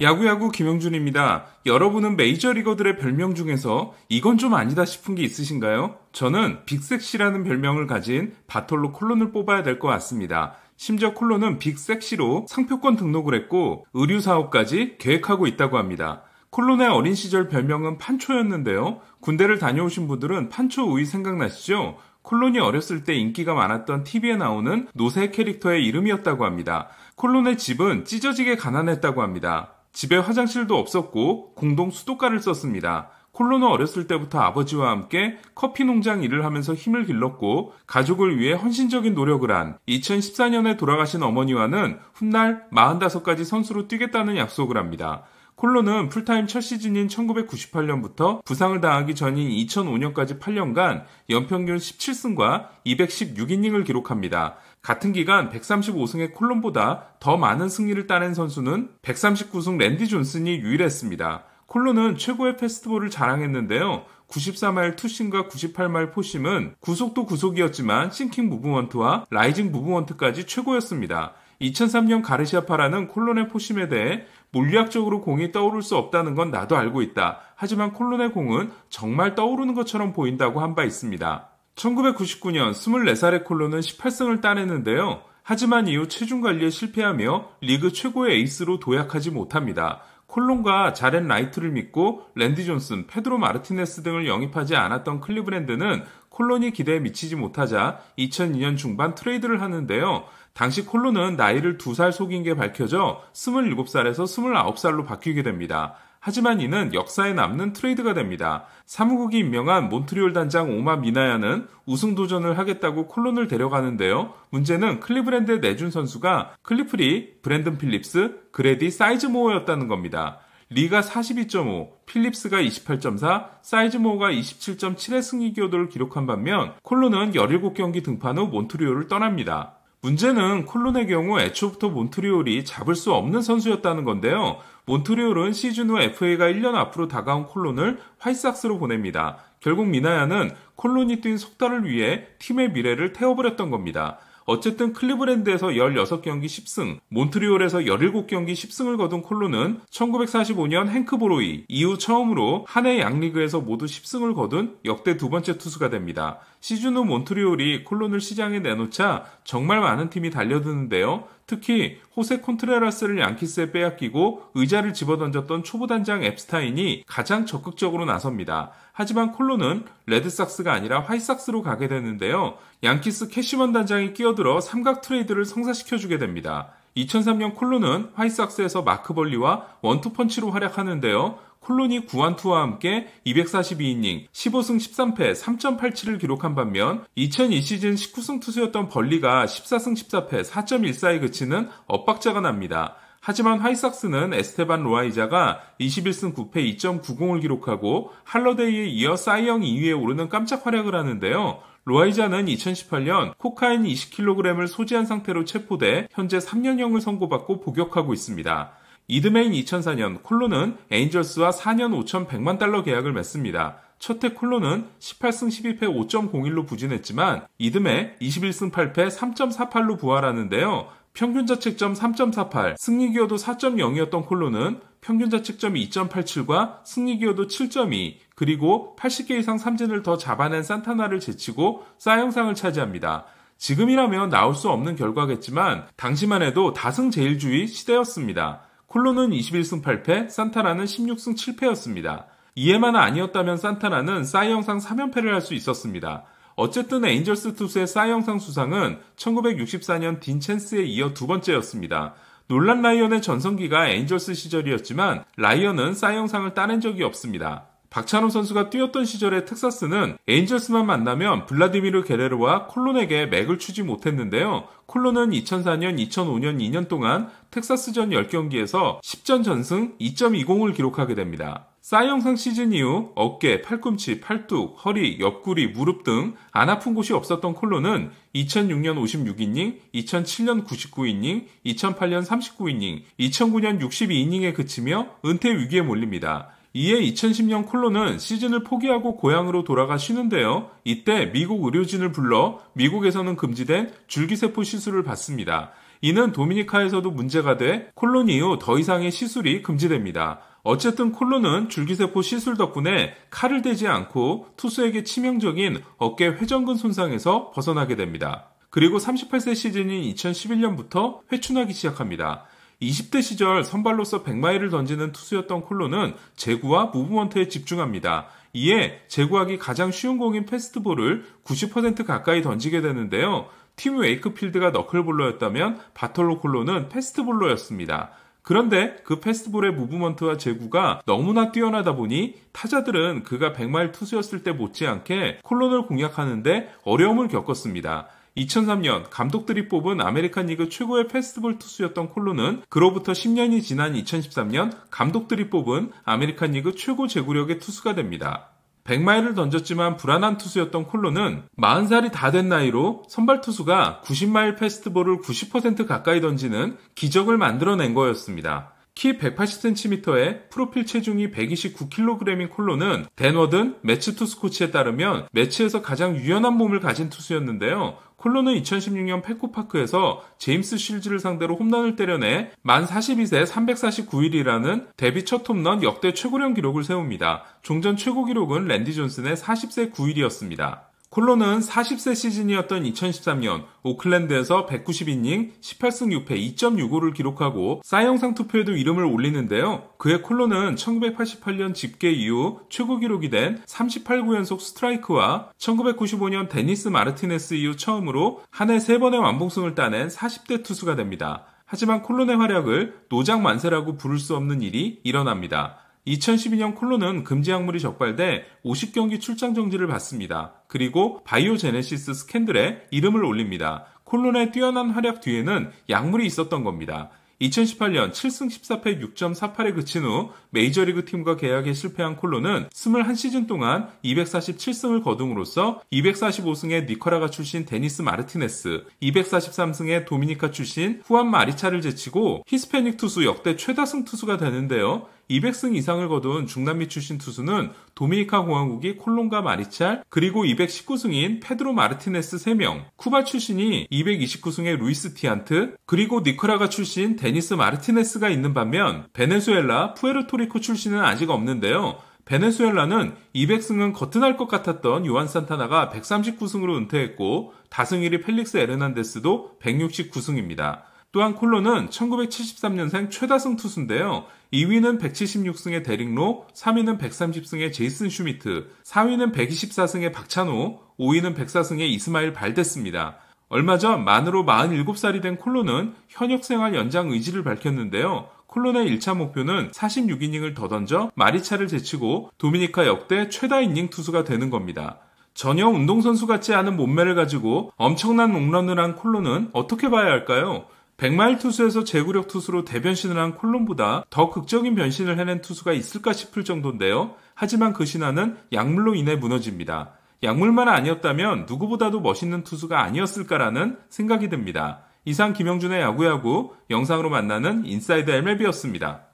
야구야구 김영준입니다. 여러분은 메이저리거들의 별명 중에서 이건 좀 아니다 싶은 게 있으신가요? 저는 빅섹시라는 별명을 가진 바톨로 콜론을 뽑아야 될 것 같습니다. 심지어 콜론은 빅섹시로 상표권 등록을 했고 의류 사업까지 계획하고 있다고 합니다. 콜론의 어린 시절 별명은 판초였는데요. 군대를 다녀오신 분들은 판초 우이 생각나시죠? 콜론이 어렸을 때 인기가 많았던 TV에 나오는 노새 캐릭터의 이름이었다고 합니다. 콜론의 집은 찢어지게 가난했다고 합니다. 집에 화장실도 없었고 공동 수도가를 썼습니다. 콜로는 어렸을 때부터 아버지와 함께 커피 농장 일을 하면서 힘을 길렀고 가족을 위해 헌신적인 노력을 한 2014년에 돌아가신 어머니와는 훗날 4 5까지 선수로 뛰겠다는 약속을 합니다. 콜로는 풀타임 첫 시즌인 1998년부터 부상을 당하기 전인 2005년까지 8년간 연평균 17승과 216이닝을 기록합니다. 같은 기간 135승의 콜론보다 더 많은 승리를 따낸 선수는 139승 랜디 존슨이 유일했습니다. 콜론은 최고의 패스트볼을 자랑했는데요. 94마일 투심과 98마일 포심은 구속도 구속이었지만 싱킹 무브먼트와 라이징 무브먼트까지 최고였습니다. 2003년 가르시아파라는 콜론의 포심에 대해 물리학적으로 공이 떠오를 수 없다는 건 나도 알고 있다. 하지만 콜론의 공은 정말 떠오르는 것처럼 보인다고 한 바 있습니다. 1999년 24살의 콜론은 18승을 따냈는데요. 하지만 이후 체중 관리에 실패하며 리그 최고의 에이스로 도약하지 못합니다. 콜론과 자렌 라이트를 믿고 랜디 존슨, 페드로 마르티네스 등을 영입하지 않았던 클리브랜드는 콜론이 기대에 미치지 못하자 2002년 중반 트레이드를 하는데요. 당시 콜론은 나이를 2살 속인 게 밝혀져 27살에서 29살로 바뀌게 됩니다. 하지만 이는 역사에 남는 트레이드가 됩니다. 사무국이 임명한 몬트리올 단장 오마 미나야는 우승 도전을 하겠다고 콜론을 데려가는데요. 문제는 클리브랜드 내준 선수가 클리프리, 브랜든 필립스, 그레디 사이즈모어였다는 겁니다. 리가 42.5, 필립스가 28.4, 사이즈모어가 27.7의 승리 기여도를 기록한 반면 콜론은 17경기 등판 후 몬트리올을 떠납니다. 문제는 콜론의 경우 애초부터 몬트리올이 잡을 수 없는 선수였다는 건데요. 몬트리올은 시즌 후 FA가 1년 앞으로 다가온 콜론을 화이삭스로 보냅니다. 결국 미나야는 콜론이 뛴 속달을 위해 팀의 미래를 태워버렸던 겁니다. 어쨌든 클리브랜드에서 16경기 10승, 몬트리올에서 17경기 10승을 거둔 콜론은 1945년 행크 보로이 이후 처음으로 한해 양리그에서 모두 10승을 거둔 역대 두 번째 투수가 됩니다. 시즌 후 몬트리올이 콜론을 시장에 내놓자 정말 많은 팀이 달려드는데요. 특히 호세 콘트레라스를 양키스에 빼앗기고 의자를 집어던졌던 초보단장 앱스타인이 가장 적극적으로 나섭니다. 하지만 콜론은 레드삭스가 아니라 화이삭스로 가게 되는데요. 양키스 캐시먼 단장이 끼어들어 삼각 트레이드를 성사시켜주게 됩니다. 2003년 콜론은 화이삭스에서 마크 벌리와 원투펀치로 활약하는데요. 콜론이 구안투와 함께 242이닝 15승 13패 3.87을 기록한 반면 2002 시즌 19승 투수였던 벌리가 14승 14패 4.14에 그치는 엇박자가 납니다. 하지만 화이삭스는 에스테반 로아이자가 21승 9패 2.90을 기록하고 할러데이에 이어 사이영 2위에 오르는 깜짝 활약을 하는데요. 로아이자는 2018년 코카인 20kg을 소지한 상태로 체포돼 현재 3년형을 선고받고 복역하고 있습니다. 이듬해인 2004년 콜로는 에인절스와 4년 5,100만 달러 계약을 맺습니다. 첫해 콜로는 18승 12패 5.01로 부진했지만 이듬해 21승 8패 3.48로 부활하는데요. 평균자책점 3.48, 승리기여도 4.0이었던 콜로는 평균자책점이 2.87과 승리기여도 7.2, 그리고 80개 이상 삼진을 더 잡아낸 산타나를 제치고 싸영상을 차지합니다. 지금이라면 나올 수 없는 결과겠지만 당시만 해도 다승 제일주의 시대였습니다. 콜로는 21승 8패, 산타나는 16승 7패였습니다. 이해만 아니었다면 산타나는 싸이영상 3연패를 할 수 있었습니다. 어쨌든 에인절스 투수의 사이영상 수상은 1964년 딘첸스에 이어 두 번째였습니다. 놀란 라이언의 전성기가 에인절스 시절이었지만 라이언은 사이영상을 따낸 적이 없습니다. 박찬호 선수가 뛰었던 시절의 텍사스는 에인절스만 만나면 블라디미르 게레르와 콜론에게 맥을 추지 못했는데요. 콜론은 2004년, 2005년 2년 동안 텍사스전 10경기에서 10전 전승 2.20을 기록하게 됩니다. 싸이영상 시즌 이후 어깨, 팔꿈치, 팔뚝, 허리, 옆구리, 무릎 등 안 아픈 곳이 없었던 콜로는 2006년 56이닝, 2007년 99이닝, 2008년 39이닝, 2009년 62이닝에 그치며 은퇴 위기에 몰립니다. 이에 2010년 콜로는 시즌을 포기하고 고향으로 돌아가 쉬는데요. 이때 미국 의료진을 불러 미국에서는 금지된 줄기세포 시술을 받습니다. 이는 도미니카에서도 문제가 돼 콜론 이후 더 이상의 시술이 금지됩니다. 어쨌든 콜로는 줄기세포 시술 덕분에 칼을 대지 않고 투수에게 치명적인 어깨 회전근 손상에서 벗어나게 됩니다. 그리고 38세 시즌인 2011년부터 회춘하기 시작합니다. 20대 시절 선발로서 100마일을 던지는 투수였던 콜로는 제구와 무브먼트에 집중합니다. 이에 제구하기 가장 쉬운 공인 패스트볼을 90% 가까이 던지게 되는데요. 팀 웨이크필드가 너클볼러였다면 바톨로 콜로는 패스트볼러였습니다. 그런데 그 패스트볼의 무브먼트와 제구가 너무나 뛰어나다 보니 타자들은 그가 100마일 투수였을 때 못지않게 콜론을 공략하는데 어려움을 겪었습니다. 2003년 감독들이 뽑은 아메리칸 리그 최고의 패스트볼 투수였던 콜론은 그로부터 10년이 지난 2013년 감독들이 뽑은 아메리칸 리그 최고 제구력의 투수가 됩니다. 100마일을 던졌지만 불안한 투수였던 콜로는 40살이 다 된 나이로 선발 투수가 90마일 패스트볼을 90% 가까이 던지는 기적을 만들어낸 거였습니다. 키 180cm에 프로필 체중이 129kg인 콜로는 댄워든 매치 투수 코치에 따르면 매치에서 가장 유연한 몸을 가진 투수였는데요. 콜로는 2016년 페코파크에서 제임스 실즈를 상대로 홈런을 때려내 만 42세 349일이라는 데뷔 첫 홈런 역대 최고령 기록을 세웁니다. 종전 최고 기록은 랜디 존슨의 40세 9일이었습니다. 콜로는 40세 시즌이었던 2013년 오클랜드에서 190이닝 18승 6패 2.65를 기록하고 사이영상 투표에도 이름을 올리는데요. 그의 콜로는 1988년 집계 이후 최고 기록이 된 38구 연속 스트라이크와 1995년 데니스 마르티네스 이후 처음으로 한 해 3번의 완봉승을 따낸 40대 투수가 됩니다. 하지만 콜론의 활약을 노장 만세라고 부를 수 없는 일이 일어납니다. 2012년 콜로는 금지 약물이 적발돼 50경기 출장 정지를 받습니다. 그리고 바이오제네시스 스캔들에 이름을 올립니다. 콜론의 뛰어난 활약 뒤에는 약물이 있었던 겁니다. 2018년 7승 14패 6.48에 그친 후 메이저리그 팀과 계약에 실패한 콜로는 21시즌 동안 247승을 거둠으로써 245승의 니커라가 출신 데니스 마르티네스, 243승의 도미니카 출신 후안 마리차를 제치고 히스패닉 투수 역대 최다승 투수가 되는데요. 200승 이상을 거둔 중남미 출신 투수는 도미니카 공화국이 콜론과 마리찰, 그리고 219승인 페드로 마르티네스 3명, 쿠바 출신이 229승의 루이스 티안트, 그리고 니커라가 출신 데니스 마르티네스가 있는 반면 베네수엘라, 푸에르토 포르토리코 출신은 아직 없는데요. 베네수엘라는 200승은 거뜬할 것 같았던 요한 산타나가 139승으로 은퇴했고 다승일이 펠릭스 에르난데스도 169승입니다. 또한 콜로는 1973년생 최다승 투수인데요. 2위는 176승의 데릭로, 3위는 130승의 제이슨 슈미트, 4위는 124승의 박찬호, 5위는 104승의 이스마일 발데스입니다. 얼마 전 만으로 47살이 된 콜로는 현역 생활 연장 의지를 밝혔는데요. 콜론의 1차 목표는 46이닝을 더 던져 마리차를 제치고 도미니카 역대 최다 이닝 투수가 되는 겁니다. 전혀 운동선수 같지 않은 몸매를 가지고 엄청난 롱런을 한 콜론은 어떻게 봐야 할까요? 1 0 0마일 투수에서 제구력 투수로 대변신을 한 콜론보다 더 극적인 변신을 해낸 투수가 있을까 싶을 정도인데요. 하지만 그 신화는 약물로 인해 무너집니다. 약물만 아니었다면 누구보다도 멋있는 투수가 아니었을까라는 생각이 듭니다. 이상 김영준의 야구야구 영상으로 만나는 인사이드 MLB였습니다.